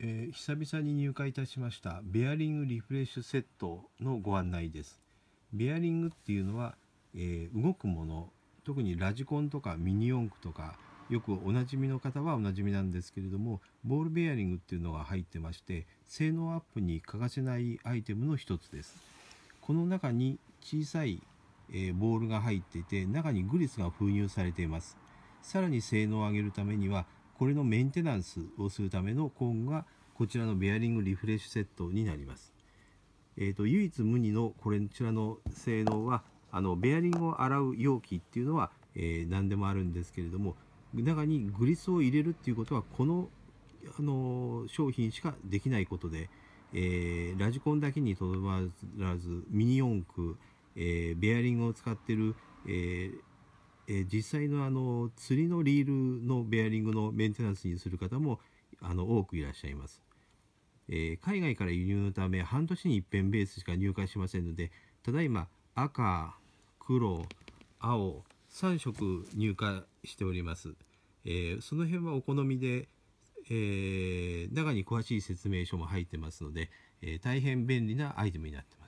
えー、久々に入会いたしましたベアリングリフレッシュセットのご案内ですベアリングっていうのは、えー、動くもの特にラジコンとかミニ四駆とかよくおなじみの方はおなじみなんですけれどもボールベアリングっていうのが入ってまして性能アップに欠かせないアイテムの一つですこの中に小さい、えー、ボールが入っていて中にグリスが封入されていますさらに性能を上げるためにはこれのメンテナンスをするための工具がこちらのベアリングリフレッシュセットになります。えーと、唯一無二のこれちらの性能はあのベアリングを洗う容器っていうのは、えー、何でもあるんですけれども中にグリスを入れるっていうことはこのあの商品しかできないことで、えー、ラジコンだけにとどまらずミニ四駆、えー、ベアリングを使ってる、えー、え実際のあの釣りのリールのベアリングのメンテナンスにする方もあの多くいらっしゃいます、えー、海外から輸入のため半年に一遍ベースしか入荷しませんのでただいま赤黒青3色入荷しております、えー、その辺はお好みで、えー、中に詳しい説明書も入ってますので、え大変便利なアイテムになってます